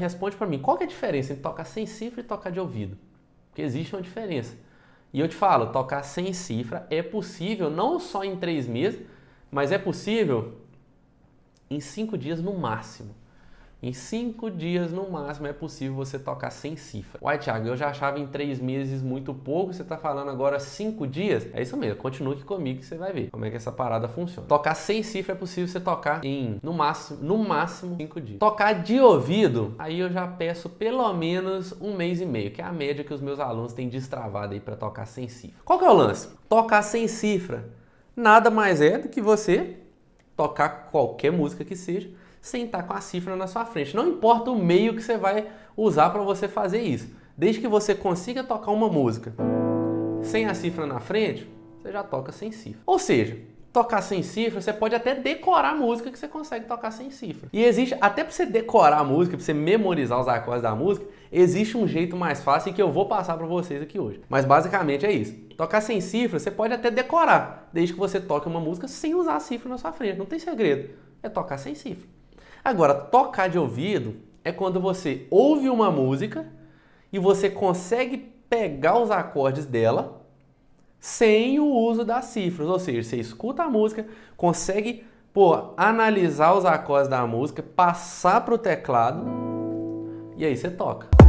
responde para mim, qual é a diferença entre tocar sem cifra e tocar de ouvido? Porque existe uma diferença. E eu te falo, tocar sem cifra é possível não só em três meses, mas é possível em cinco dias no máximo. Em cinco dias no máximo é possível você tocar sem cifra. Uai, Thiago, eu já achava em três meses muito pouco, você está falando agora cinco dias? É isso mesmo, continue aqui comigo que você vai ver como é que essa parada funciona. Tocar sem cifra é possível você tocar em, no máximo, no máximo cinco dias. Tocar de ouvido, aí eu já peço pelo menos um mês e meio, que é a média que os meus alunos têm destravado aí para tocar sem cifra. Qual que é o lance? Tocar sem cifra nada mais é do que você tocar qualquer música que seja sem estar com a cifra na sua frente. Não importa o meio que você vai usar para você fazer isso. Desde que você consiga tocar uma música sem a cifra na frente, você já toca sem cifra. Ou seja, tocar sem cifra, você pode até decorar a música que você consegue tocar sem cifra. E existe, até para você decorar a música, para você memorizar os acordes da música, existe um jeito mais fácil que eu vou passar para vocês aqui hoje. Mas basicamente é isso. Tocar sem cifra, você pode até decorar, desde que você toque uma música sem usar a cifra na sua frente. Não tem segredo. É tocar sem cifra. Agora, tocar de ouvido é quando você ouve uma música e você consegue pegar os acordes dela sem o uso das cifras. Ou seja, você escuta a música, consegue pô, analisar os acordes da música, passar para o teclado e aí você toca.